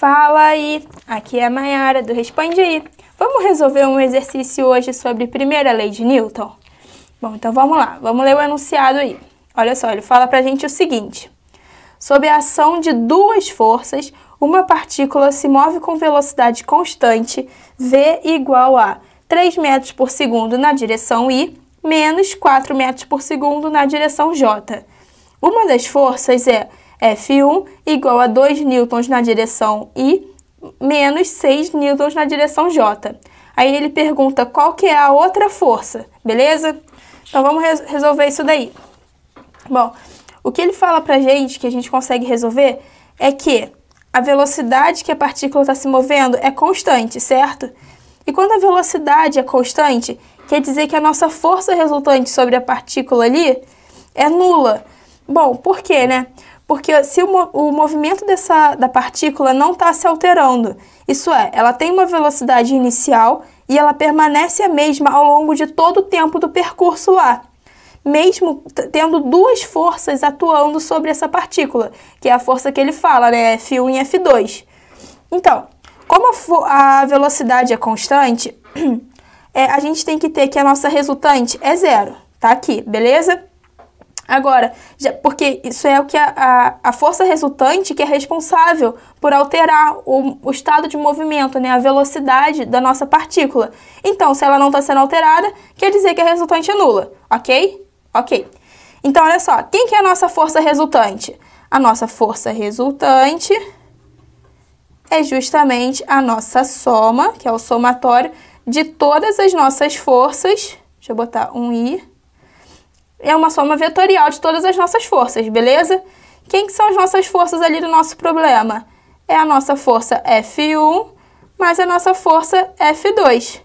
Fala aí, aqui é a Mayara do Responde aí. Vamos resolver um exercício hoje sobre primeira lei de Newton? Bom, então vamos lá, vamos ler o enunciado aí. Olha só, ele fala pra gente o seguinte: sob a ação de duas forças, uma partícula se move com velocidade constante, v igual a 3 metros por segundo na direção i, menos 4 metros por segundo na direção j. Uma das forças é F1 igual a 2 newtons na direção I menos 6 newtons na direção J. Aí ele pergunta qual que é a outra força, beleza? Então vamos re resolver isso daí. Bom, o que ele fala pra gente que a gente consegue resolver é que a velocidade que a partícula está se movendo é constante, certo? E quando a velocidade é constante, quer dizer que a nossa força resultante sobre a partícula ali é nula. Bom, por quê, né? porque se o, o movimento dessa, da partícula não está se alterando, isso é, ela tem uma velocidade inicial e ela permanece a mesma ao longo de todo o tempo do percurso lá, mesmo tendo duas forças atuando sobre essa partícula, que é a força que ele fala, né, F1 e F2. Então, como a, a velocidade é constante, é, a gente tem que ter que a nossa resultante é zero, tá aqui, beleza? Agora, já, porque isso é o que a, a, a, força resultante que é responsável por alterar o, o estado de movimento, né, a velocidade da nossa partícula. Então, se ela não está sendo alterada, quer dizer que a resultante é nula, ok? Ok. Então, olha só, quem que é a nossa força resultante? A nossa força resultante é justamente a nossa soma, que é o somatório de todas as nossas forças. Deixa eu botar um I é uma soma vetorial de todas as nossas forças, beleza? Quem que são as nossas forças ali do nosso problema? É a nossa força F1 mais a nossa força F2.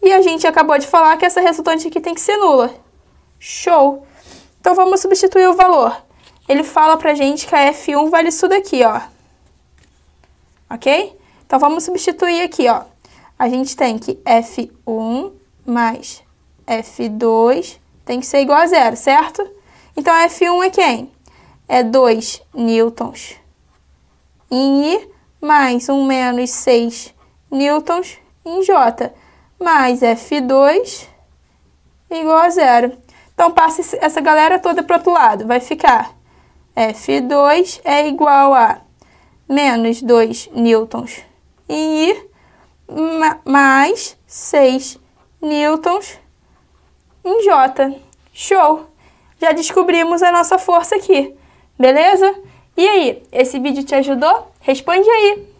E a gente acabou de falar que essa resultante aqui tem que ser nula. Show! Então vamos substituir o valor. Ele fala pra gente que a F1 vale isso daqui, ó. Ok? Então vamos substituir aqui, ó. A gente tem que F1 mais F2 tem que ser igual a zero, certo? Então, F1 é quem? É 2 newtons em I, mais 1 menos 6 newtons em J, mais F2 igual a zero. Então, passa essa galera toda para o outro lado. Vai ficar F2 é igual a menos 2 newtons em I, mais 6 newtons em J. Show! Já descobrimos a nossa força aqui, beleza? E aí, esse vídeo te ajudou? Responde aí!